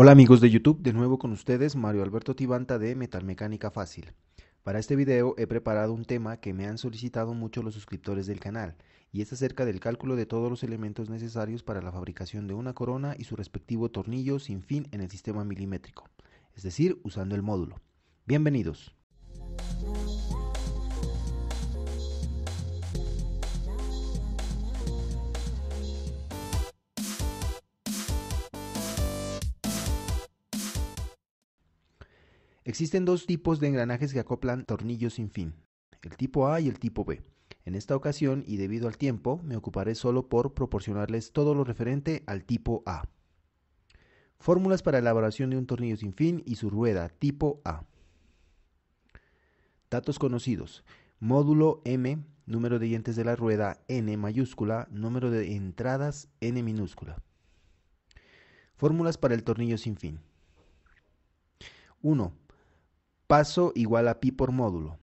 Hola amigos de YouTube, de nuevo con ustedes Mario Alberto Tibanta de Metalmecánica Fácil. Para este video he preparado un tema que me han solicitado mucho los suscriptores del canal y es acerca del cálculo de todos los elementos necesarios para la fabricación de una corona y su respectivo tornillo sin fin en el sistema milimétrico, es decir, usando el módulo. Bienvenidos. Existen dos tipos de engranajes que acoplan tornillos sin fin, el tipo A y el tipo B. En esta ocasión, y debido al tiempo, me ocuparé solo por proporcionarles todo lo referente al tipo A. Fórmulas para elaboración de un tornillo sin fin y su rueda tipo A. Datos conocidos. Módulo M, número de dientes de la rueda N mayúscula, número de entradas N minúscula. Fórmulas para el tornillo sin fin. 1 paso igual a pi por módulo.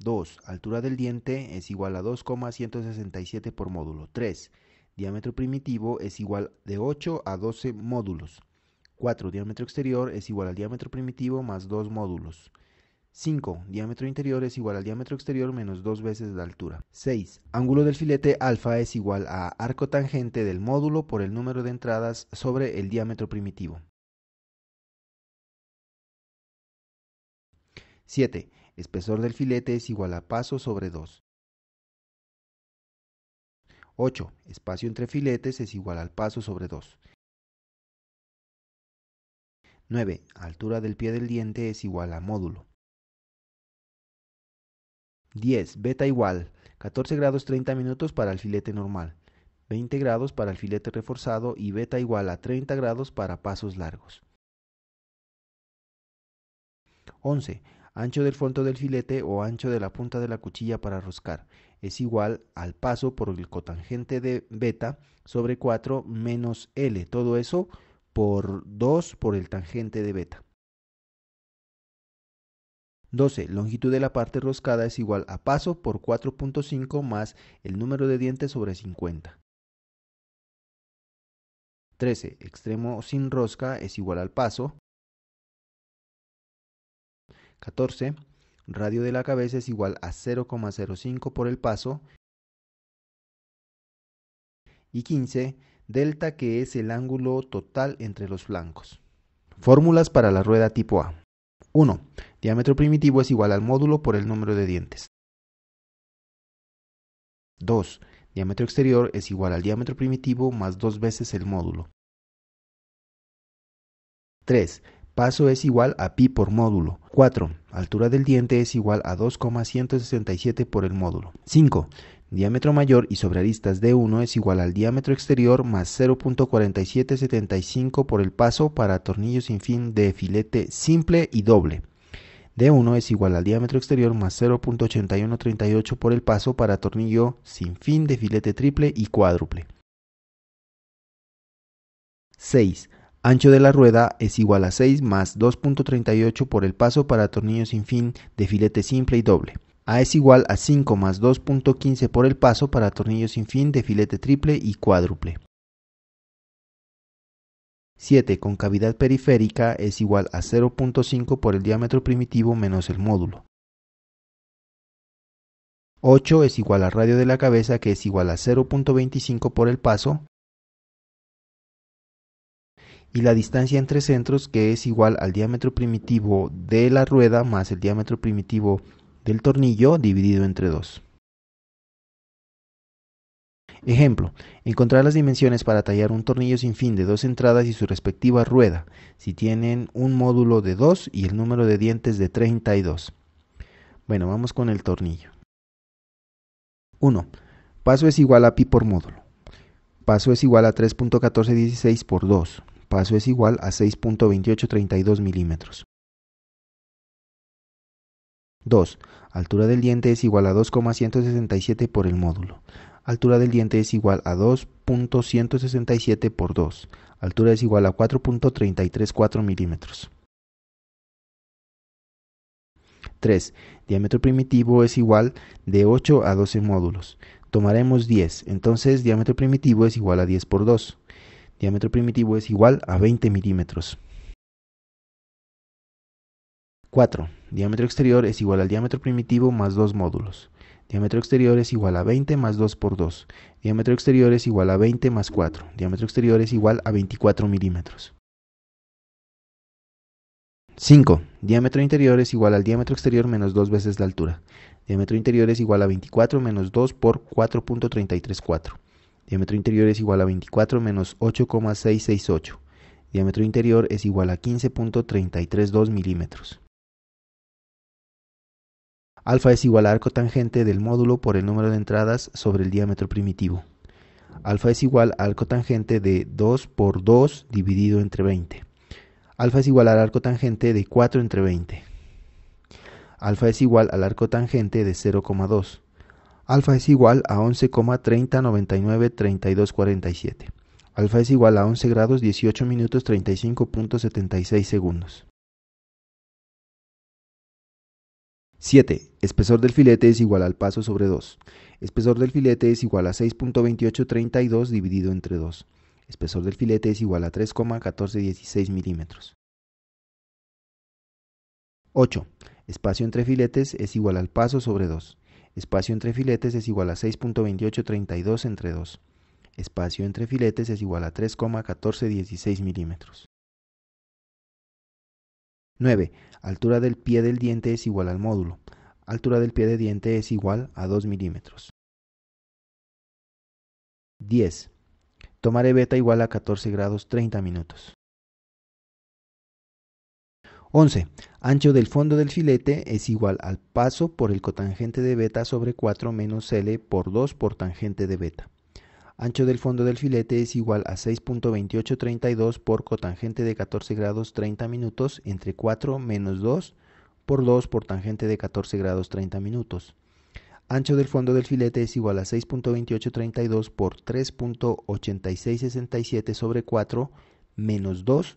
2. Altura del diente es igual a 2,167 por módulo. 3. Diámetro primitivo es igual de 8 a 12 módulos. 4. Diámetro exterior es igual al diámetro primitivo más 2 módulos. 5. Diámetro interior es igual al diámetro exterior menos 2 veces la altura. 6. Ángulo del filete alfa es igual a arco tangente del módulo por el número de entradas sobre el diámetro primitivo. 7. Espesor del filete es igual a paso sobre 2. 8. Espacio entre filetes es igual al paso sobre 2. 9. Altura del pie del diente es igual a módulo. 10. Beta igual 14 grados 30 minutos para el filete normal, 20 grados para el filete reforzado y beta igual a 30 grados para pasos largos. 11 ancho del fondo del filete o ancho de la punta de la cuchilla para roscar, es igual al paso por el cotangente de beta sobre 4 menos L, todo eso por 2 por el tangente de beta. 12. Longitud de la parte roscada es igual a paso por 4.5 más el número de dientes sobre 50. 13. Extremo sin rosca es igual al paso 14. Radio de la cabeza es igual a 0,05 por el paso. Y 15. Delta que es el ángulo total entre los flancos. Fórmulas para la rueda tipo A. 1. Diámetro primitivo es igual al módulo por el número de dientes. 2. Diámetro exterior es igual al diámetro primitivo más dos veces el módulo. 3. Paso es igual a pi por módulo. 4. Altura del diente es igual a 2,167 por el módulo. 5. Diámetro mayor y sobre aristas D1 es igual al diámetro exterior más 0.4775 por el paso para tornillo sin fin de filete simple y doble. D1 es igual al diámetro exterior más 0.8138 por el paso para tornillo sin fin de filete triple y cuádruple. 6. Ancho de la rueda es igual a 6 más 2.38 por el paso para tornillo sin fin de filete simple y doble. A es igual a 5 más 2.15 por el paso para tornillo sin fin de filete triple y cuádruple. 7 con cavidad periférica es igual a 0.5 por el diámetro primitivo menos el módulo. 8 es igual a radio de la cabeza que es igual a 0.25 por el paso y la distancia entre centros que es igual al diámetro primitivo de la rueda más el diámetro primitivo del tornillo dividido entre 2. Ejemplo, encontrar las dimensiones para tallar un tornillo sin fin de dos entradas y su respectiva rueda, si tienen un módulo de 2 y el número de dientes de 32. Bueno, vamos con el tornillo. 1. Paso es igual a pi por módulo. Paso es igual a 3.1416 por 2, paso es igual a 6.2832 milímetros. 2. Altura del diente es igual a 2,167 por el módulo. Altura del diente es igual a 2.167 por 2. Altura es igual a 4.334 milímetros. 3. Diámetro primitivo es igual de 8 a 12 módulos. Tomaremos 10, entonces diámetro primitivo es igual a 10 por 2 diámetro primitivo es igual a 20 milímetros. 4. Diámetro exterior es igual al diámetro primitivo más 2 módulos. Diámetro exterior es igual a 20 más 2 por 2. Diámetro exterior es igual a 20 más 4. Diámetro exterior es igual a 24 milímetros. 5. Diámetro interior es igual al diámetro exterior menos 2 veces la altura. Diámetro interior es igual a 24 menos 2 por 4.334. Diámetro interior es igual a 24 menos 8,668. Diámetro interior es igual a 15.332 milímetros. Alfa es igual a arco tangente del módulo por el número de entradas sobre el diámetro primitivo. Alfa es igual a arco tangente de 2 por 2 dividido entre 20. Alfa es igual al arco tangente de 4 entre 20. Alfa es igual al arco tangente de 0,2 alfa es igual a 11,30993247. Alfa es igual a 11 grados 18 minutos 35.76 segundos. 7. Espesor del filete es igual al paso sobre 2. Espesor del filete es igual a 6.2832 dividido entre 2. Espesor del filete es igual a 3,1416 milímetros. 8. Espacio entre filetes es igual al paso sobre 2. Espacio entre filetes es igual a 6.2832 entre 2. Espacio entre filetes es igual a 3,1416 milímetros. 9. Altura del pie del diente es igual al módulo. Altura del pie de diente es igual a 2 milímetros. 10. Tomaré e beta igual a 14 grados 30 minutos. 11. Ancho del fondo del filete es igual al paso por el cotangente de beta sobre 4 menos L por 2 por tangente de beta. Ancho del fondo del filete es igual a 6.2832 por cotangente de 14 grados 30 minutos entre 4 menos 2 por 2 por tangente de 14 grados 30 minutos. Ancho del fondo del filete es igual a 6.2832 por 3.8667 sobre 4 menos 2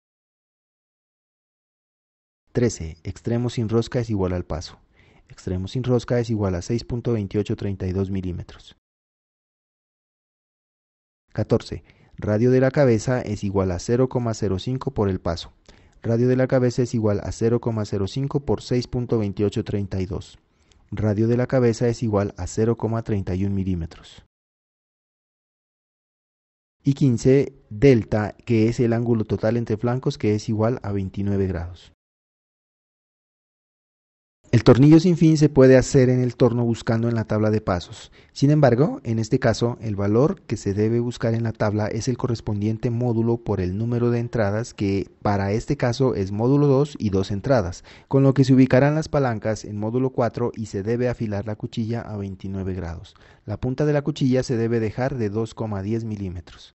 13. Extremo sin rosca es igual al paso. Extremo sin rosca es igual a 6.2832 milímetros. 14. Radio de la cabeza es igual a 0,05 por el paso. Radio de la cabeza es igual a 0,05 por 6.2832. Radio de la cabeza es igual a 0,31 milímetros. Y 15. Delta, que es el ángulo total entre flancos, que es igual a 29 grados. El tornillo sin fin se puede hacer en el torno buscando en la tabla de pasos. Sin embargo, en este caso, el valor que se debe buscar en la tabla es el correspondiente módulo por el número de entradas, que para este caso es módulo 2 y 2 entradas, con lo que se ubicarán las palancas en módulo 4 y se debe afilar la cuchilla a 29 grados. La punta de la cuchilla se debe dejar de 2,10 milímetros.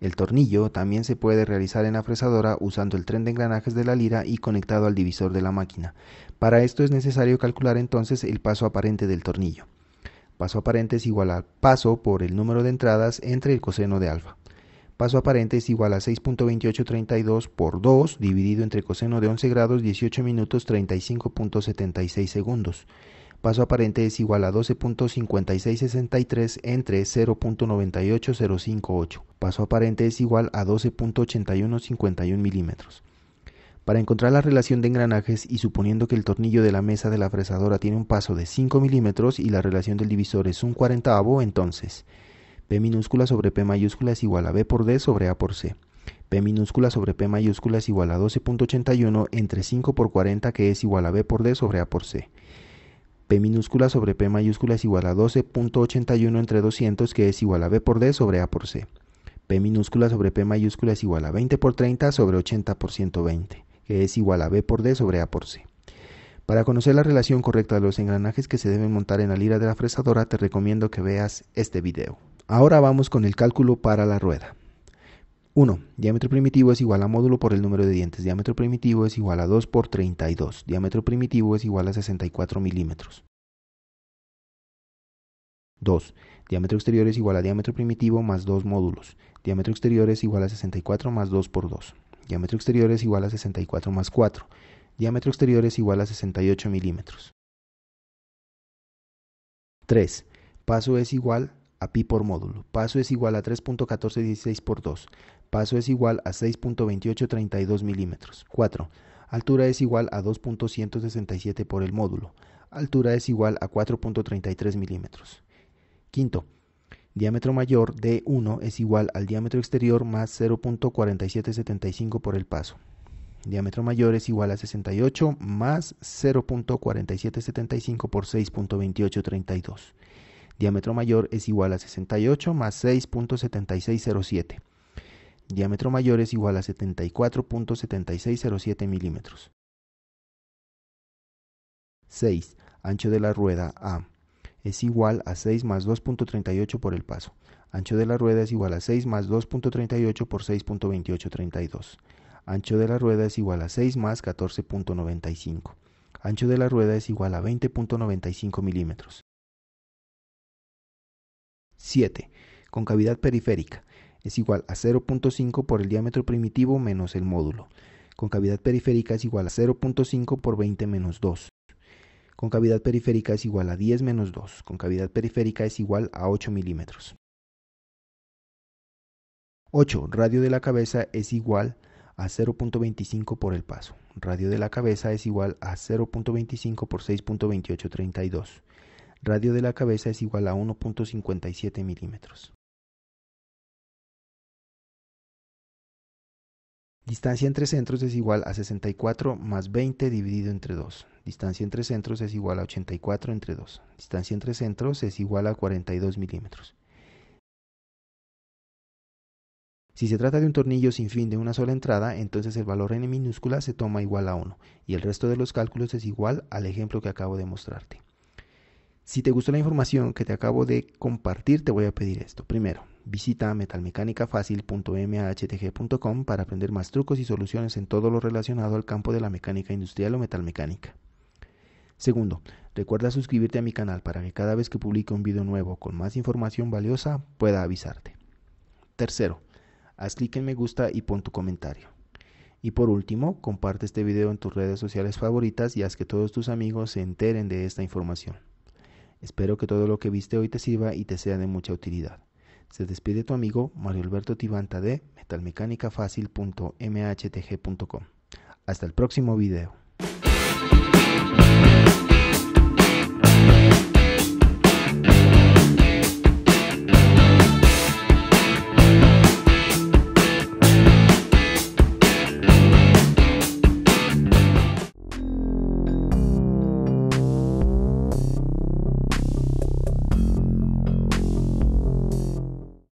El tornillo también se puede realizar en la fresadora usando el tren de engranajes de la lira y conectado al divisor de la máquina. Para esto es necesario calcular entonces el paso aparente del tornillo. Paso aparente es igual a paso por el número de entradas entre el coseno de alfa. Paso aparente es igual a 6.2832 por 2 dividido entre coseno de 11 grados 18 minutos 35.76 segundos. Paso aparente es igual a 12.5663 entre 0.98058. Paso aparente es igual a 12.8151 milímetros. Para encontrar la relación de engranajes y suponiendo que el tornillo de la mesa de la fresadora tiene un paso de 5 milímetros y la relación del divisor es un cuarentavo, entonces P minúscula sobre P mayúscula es igual a B por D sobre A por C. P minúscula sobre P mayúscula es igual a 12.81 entre 5 por 40 que es igual a B por D sobre A por C. P minúscula sobre P mayúscula es igual a 12.81 entre 200, que es igual a B por D sobre A por C. P minúscula sobre P mayúscula es igual a 20 por 30 sobre 80 por 120, que es igual a B por D sobre A por C. Para conocer la relación correcta de los engranajes que se deben montar en la lira de la fresadora, te recomiendo que veas este video. Ahora vamos con el cálculo para la rueda. 1. Diámetro primitivo es igual a módulo por el número de dientes. Diámetro primitivo es igual a 2 por 32. Diámetro primitivo es igual a 64 milímetros. 2. Diámetro exterior es igual a diámetro primitivo más 2 módulos. Diámetro exterior es igual a 64 más 2 por 2. Diámetro exterior es igual a 64 más 4. Diámetro exterior es igual a 68 milímetros. 3. Paso es igual a pi por módulo. Paso es igual a 3.1416 por 2. Paso es igual a 6.2832 milímetros. 4. Altura es igual a 2.167 por el módulo. Altura es igual a 4.33 milímetros. 5. diámetro mayor de 1 es igual al diámetro exterior más 0.4775 por el paso. Diámetro mayor es igual a 68 más 0.4775 por 6.2832. Diámetro mayor es igual a 68 más 6.7607. Diámetro mayor es igual a 74.7607 milímetros. 6. Ancho de la rueda A es igual a 6 más 2.38 por el paso. Ancho de la rueda es igual a 6 más 2.38 por 6.2832. Ancho de la rueda es igual a 6 más 14.95. Ancho de la rueda es igual a 20.95 milímetros. 7. Concavidad periférica es igual a 0.5 por el diámetro primitivo menos el módulo. Concavidad periférica es igual a 0.5 por 20 menos 2. Concavidad periférica es igual a 10 menos 2. Concavidad periférica es igual a 8 milímetros. 8. Radio de la cabeza es igual a 0.25 por el paso. Radio de la cabeza es igual a 0.25 por 6.2832 radio de la cabeza es igual a 1.57 milímetros. Distancia entre centros es igual a 64 más 20 dividido entre 2. Distancia entre centros es igual a 84 entre 2. Distancia entre centros es igual a 42 milímetros. Si se trata de un tornillo sin fin de una sola entrada, entonces el valor n minúscula se toma igual a 1 y el resto de los cálculos es igual al ejemplo que acabo de mostrarte. Si te gustó la información que te acabo de compartir, te voy a pedir esto. Primero, visita metalmecánicafacil.mhtg.com para aprender más trucos y soluciones en todo lo relacionado al campo de la mecánica industrial o metalmecánica. Segundo, recuerda suscribirte a mi canal para que cada vez que publique un video nuevo con más información valiosa pueda avisarte. Tercero, haz clic en me gusta y pon tu comentario. Y por último, comparte este video en tus redes sociales favoritas y haz que todos tus amigos se enteren de esta información. Espero que todo lo que viste hoy te sirva y te sea de mucha utilidad. Se despide tu amigo Mario Alberto Tibanta de metalmecánicafácil.mhtg.com. Hasta el próximo video.